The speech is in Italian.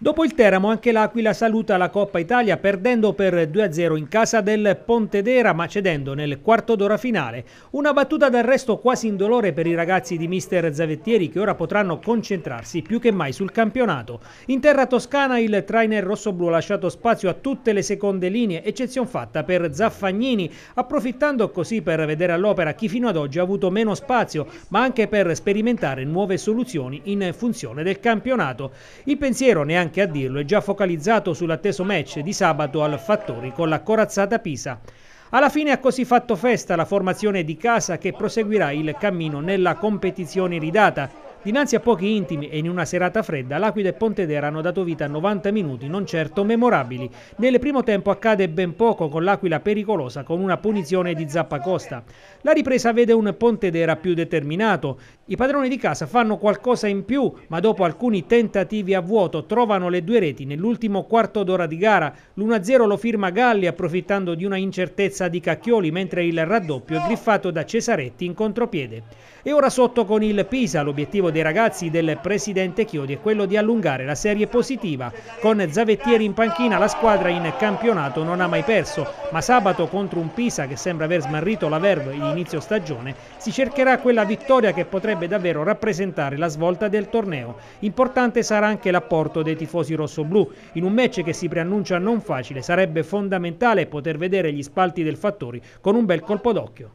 Dopo il Teramo anche l'Aquila saluta la Coppa Italia perdendo per 2-0 in casa del Pontedera ma cedendo nel quarto d'ora finale. Una battuta d'arresto quasi indolore per i ragazzi di mister Zavettieri che ora potranno concentrarsi più che mai sul campionato. In terra toscana il trainer rossoblu ha lasciato spazio a tutte le seconde linee, eccezion fatta per Zaffagnini, approfittando così per vedere all'opera chi fino ad oggi ha avuto meno spazio ma anche per sperimentare nuove soluzioni in funzione del campionato. Il pensiero neanche neanche a dirlo, è già focalizzato sull'atteso match di sabato al Fattori con la corazzata Pisa. Alla fine ha così fatto festa la formazione di casa che proseguirà il cammino nella competizione ridata Dinanzi a pochi intimi e in una serata fredda, L'Aquila e Pontedera hanno dato vita a 90 minuti non certo memorabili. Nel primo tempo accade ben poco con l'Aquila pericolosa con una punizione di Zappacosta. La ripresa vede un Pontedera più determinato. I padroni di casa fanno qualcosa in più, ma dopo alcuni tentativi a vuoto trovano le due reti nell'ultimo quarto d'ora di gara. L'1-0 lo firma Galli approfittando di una incertezza di Cacchioli, mentre il raddoppio è griffato da Cesaretti in contropiede. E ora sotto con il Pisa, l'obiettivo L'obiettivo dei ragazzi del presidente Chiodi è quello di allungare la serie positiva. Con Zavettieri in panchina la squadra in campionato non ha mai perso, ma sabato contro un Pisa che sembra aver smarrito la verve di inizio stagione si cercherà quella vittoria che potrebbe davvero rappresentare la svolta del torneo. Importante sarà anche l'apporto dei tifosi rossoblù. In un match che si preannuncia non facile sarebbe fondamentale poter vedere gli spalti del Fattori con un bel colpo d'occhio.